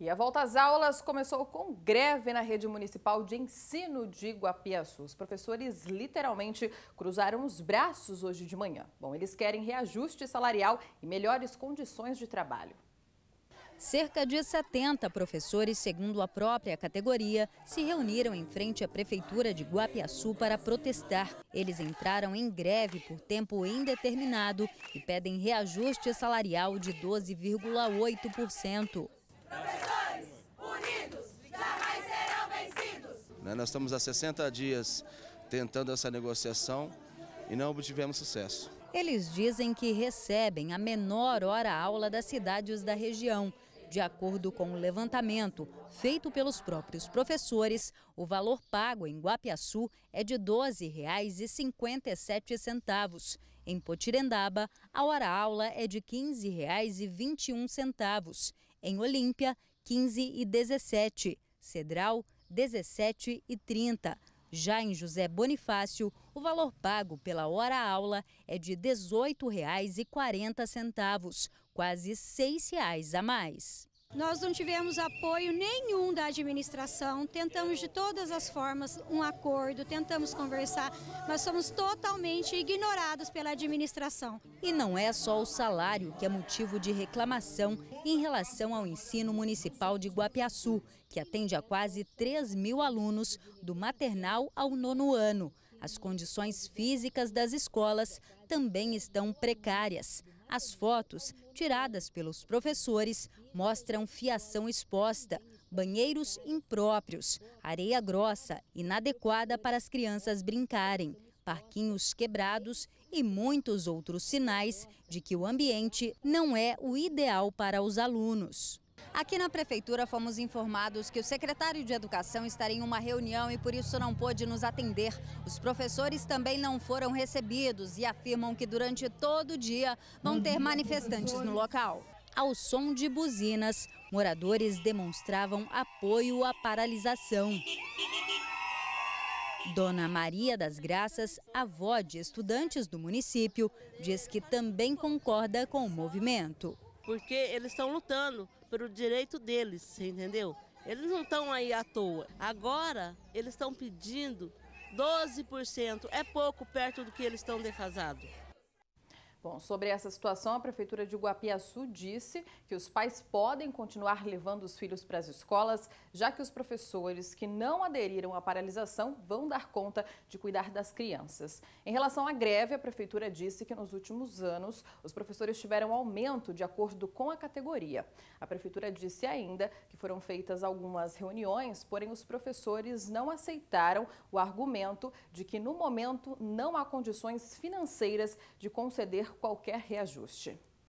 E a volta às aulas começou com greve na rede municipal de ensino de Guapiaçu. Os professores literalmente cruzaram os braços hoje de manhã. Bom, eles querem reajuste salarial e melhores condições de trabalho. Cerca de 70 professores, segundo a própria categoria, se reuniram em frente à prefeitura de Guapiaçu para protestar. Eles entraram em greve por tempo indeterminado e pedem reajuste salarial de 12,8%. Né? Nós estamos há 60 dias tentando essa negociação e não obtivemos sucesso. Eles dizem que recebem a menor hora-aula das cidades da região. De acordo com o levantamento feito pelos próprios professores, o valor pago em Guapiaçu é de R$ 12,57. Em Potirendaba, a hora-aula é de R$ 15,21. Em Olímpia, R$ 15,17. Cedral, R$ 17 30. Já em José Bonifácio, o valor pago pela hora-aula é de R$ 18,40, quase R$ 6,00 a mais. Nós não tivemos apoio nenhum da administração, tentamos de todas as formas um acordo, tentamos conversar, mas somos totalmente ignorados pela administração. E não é só o salário que é motivo de reclamação em relação ao ensino municipal de Guapiaçu, que atende a quase 3 mil alunos do maternal ao nono ano. As condições físicas das escolas também estão precárias. As fotos, tiradas pelos professores, mostram fiação exposta, banheiros impróprios, areia grossa, inadequada para as crianças brincarem, parquinhos quebrados e muitos outros sinais de que o ambiente não é o ideal para os alunos. Aqui na Prefeitura fomos informados que o secretário de Educação estaria em uma reunião e por isso não pôde nos atender. Os professores também não foram recebidos e afirmam que durante todo o dia vão ter manifestantes no local. Ao som de buzinas, moradores demonstravam apoio à paralisação. Dona Maria das Graças, avó de estudantes do município, diz que também concorda com o movimento. Porque eles estão lutando pelo direito deles, entendeu? Eles não estão aí à toa. Agora, eles estão pedindo 12%. É pouco perto do que eles estão defasados. Bom, sobre essa situação, a Prefeitura de Guapiaçu disse que os pais podem continuar levando os filhos para as escolas, já que os professores que não aderiram à paralisação vão dar conta de cuidar das crianças. Em relação à greve, a Prefeitura disse que nos últimos anos os professores tiveram aumento de acordo com a categoria. A Prefeitura disse ainda que foram feitas algumas reuniões, porém os professores não aceitaram o argumento de que no momento não há condições financeiras de conceder qualquer reajuste.